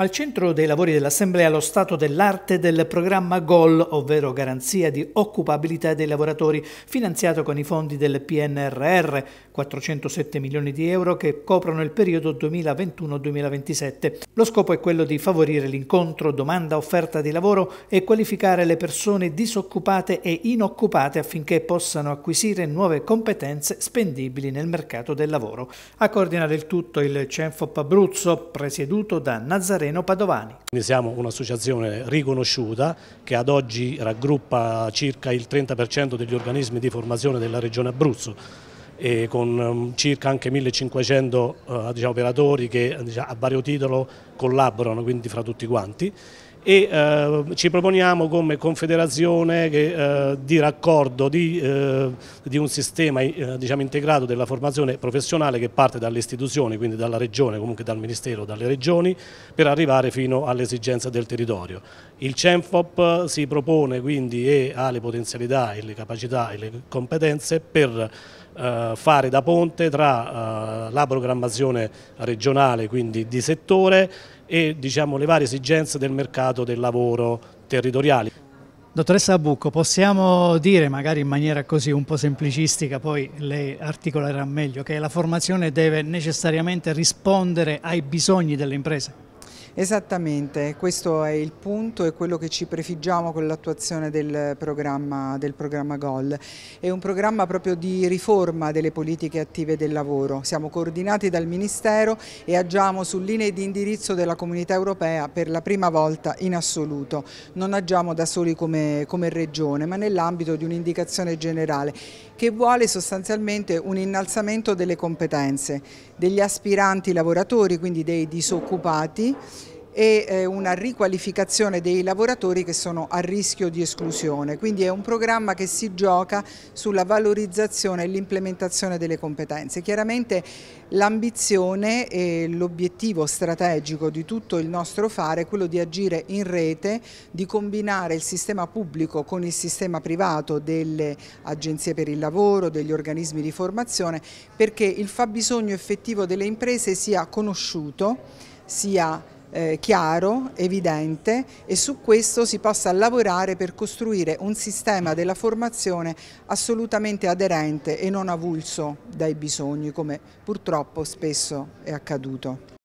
Al centro dei lavori dell'Assemblea lo stato dell'arte del programma GOL, ovvero Garanzia di Occupabilità dei Lavoratori, finanziato con i fondi del PNRR, 407 milioni di euro che coprono il periodo 2021-2027. Lo scopo è quello di favorire l'incontro domanda-offerta di lavoro e qualificare le persone disoccupate e inoccupate affinché possano acquisire nuove competenze spendibili nel mercato del lavoro. A coordinare il tutto il CENFOP Abruzzo, presieduto da Nazareno Moreno Padovani. Siamo un'associazione riconosciuta che ad oggi raggruppa circa il 30% degli organismi di formazione della regione Abruzzo e con um, circa anche 1500 eh, diciamo, operatori che diciamo, a vario titolo collaborano quindi fra tutti quanti e eh, ci proponiamo come confederazione che, eh, di raccordo di, eh, di un sistema eh, diciamo, integrato della formazione professionale che parte dalle istituzioni, quindi dalla regione, comunque dal ministero, dalle regioni, per arrivare fino all'esigenza del territorio. Il CENFOP si propone quindi e ha le potenzialità e le capacità e le competenze per eh, fare da ponte tra eh, la programmazione regionale, quindi di settore, e diciamo, le varie esigenze del mercato del lavoro territoriale. Dottoressa Abucco, possiamo dire magari in maniera così un po' semplicistica, poi lei articolerà meglio, che la formazione deve necessariamente rispondere ai bisogni delle imprese? Esattamente, questo è il punto e quello che ci prefiggiamo con l'attuazione del programma, del programma GOL. È un programma proprio di riforma delle politiche attive del lavoro. Siamo coordinati dal Ministero e agiamo su linee di indirizzo della comunità europea per la prima volta in assoluto. Non agiamo da soli come, come regione ma nell'ambito di un'indicazione generale che vuole sostanzialmente un innalzamento delle competenze degli aspiranti lavoratori, quindi dei disoccupati e eh, una riqualificazione dei lavoratori che sono a rischio di esclusione. Quindi è un programma che si gioca sulla valorizzazione e l'implementazione delle competenze. Chiaramente l'ambizione e l'obiettivo strategico di tutto il nostro fare è quello di agire in rete, di combinare il sistema pubblico con il sistema privato delle agenzie per il lavoro, degli organismi di formazione, perché il fabbisogno effettivo delle imprese sia conosciuto, sia eh, chiaro, evidente e su questo si possa lavorare per costruire un sistema della formazione assolutamente aderente e non avulso dai bisogni come purtroppo spesso è accaduto.